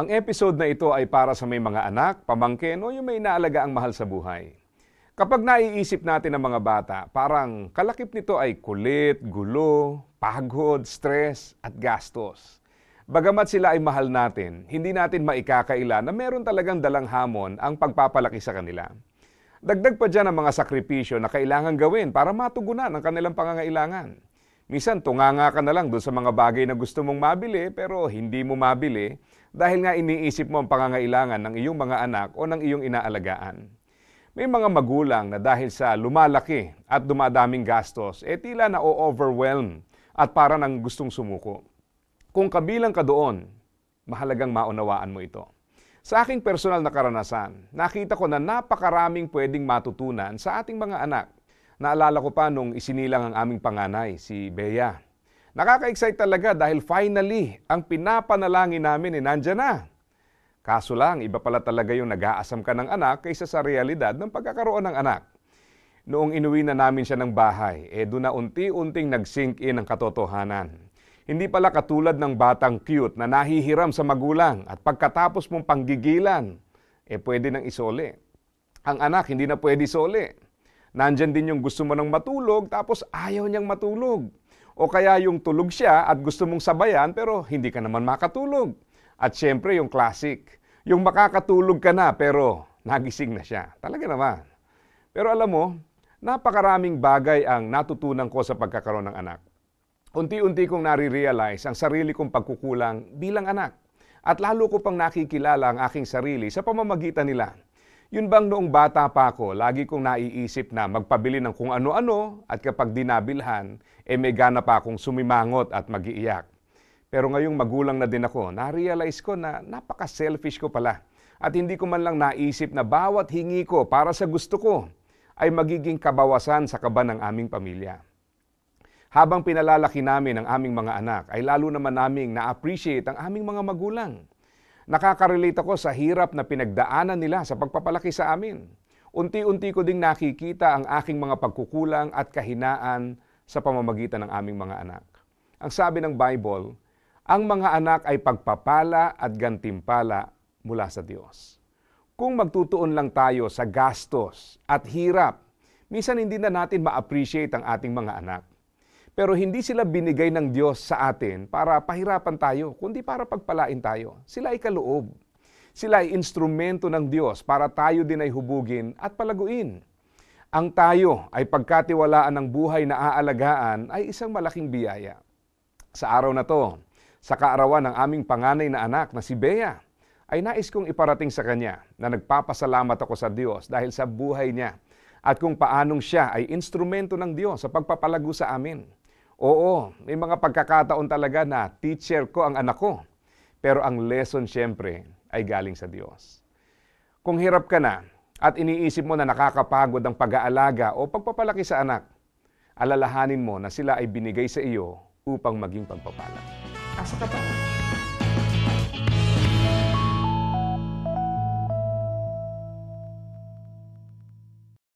Ang episode na ito ay para sa may mga anak, pamangkin o yung may naalaga ang mahal sa buhay. Kapag naiisip natin ang mga bata, parang kalakip nito ay kulit, gulo, pagod, stress at gastos. Bagamat sila ay mahal natin, hindi natin maikakaila na meron talagang dalang hamon ang pagpapalaki sa kanila. Dagdag pa dyan ang mga sakripisyo na kailangan gawin para matugunan ang kanilang pangangailangan. Misan tunganga ka na lang doon sa mga bagay na gusto mong mabili pero hindi mo mabili dahil nga iniisip mo ang pangangailangan ng iyong mga anak o ng iyong inaalagaan. May mga magulang na dahil sa lumalaki at dumadaming gastos, eh tila na o-overwhelm at para ng gustong sumuko. Kung kabilang ka doon, mahalagang maunawaan mo ito. Sa aking personal na karanasan, nakita ko na napakaraming pwedeng matutunan sa ating mga anak Naalala ko pa nung isinilang ang aming panganay, si Bea. Nakaka-excite talaga dahil finally, ang pinapanalangin namin eh, nandyan na. Kaso lang, iba pala talaga yung nag-aasam ka ng anak kaysa sa realidad ng pagkakaroon ng anak. Noong inuwi na namin siya ng bahay, eh doon na unti-unting nag-sink in ang katotohanan. Hindi pala katulad ng batang cute na nahihiram sa magulang at pagkatapos mong panggigilan, eh pwede nang isole. Ang anak hindi na pwede sole. Nandyan din yung gusto mo nang matulog tapos ayaw niyang matulog. O kaya yung tulog siya at gusto mong sabayan pero hindi ka naman makatulog. At syempre yung classic, yung makakatulog ka na pero nagising na siya. Talaga naman. Pero alam mo, napakaraming bagay ang natutunan ko sa pagkakaroon ng anak. Unti-unti kong nare-realize ang sarili kong pagkukulang bilang anak. At lalo ko pang nakikilala ang aking sarili sa pamamagitan nila yun bang noong bata pa ako, lagi kong naiisip na magpabili ng kung ano-ano at kapag dinabilhan, eh may gana pa akong sumimangot at magiiyak. Pero ngayong magulang na din ako, na-realize ko na napaka-selfish ko pala. At hindi ko man lang naisip na bawat hingi ko para sa gusto ko ay magiging kabawasan sa kaba ng aming pamilya. Habang pinalalaki namin ang aming mga anak, ay lalo naman naming na-appreciate ang aming mga magulang Nakaka-relate ako sa hirap na pinagdaanan nila sa pagpapalaki sa amin. Unti-unti ko ding nakikita ang aking mga pagkukulang at kahinaan sa pamamagitan ng aming mga anak. Ang sabi ng Bible, ang mga anak ay pagpapala at gantimpala mula sa Diyos. Kung magtutuon lang tayo sa gastos at hirap, minsan hindi na natin ma-appreciate ang ating mga anak. Pero hindi sila binigay ng Diyos sa atin para pahirapan tayo, kundi para pagpalain tayo. Sila ay kaloob. Sila ay instrumento ng Diyos para tayo din ay hubugin at palaguin. Ang tayo ay pagkatiwalaan ng buhay na aalagaan ay isang malaking biyaya. Sa araw na to, sa kaarawan ng aming panganay na anak na si Bea, ay nais kong iparating sa kanya na nagpapasalamat ako sa Diyos dahil sa buhay niya at kung paanong siya ay instrumento ng Diyos sa pagpapalago sa amin. Oo, may mga pagkakataon talaga na teacher ko ang anak ko. Pero ang lesson siyempre ay galing sa Diyos. Kung hirap ka na at iniisip mo na nakakapagod ang pag-aalaga o pagpapalaki sa anak, alalahanin mo na sila ay binigay sa iyo upang maging pagpapala. Asa ka pa?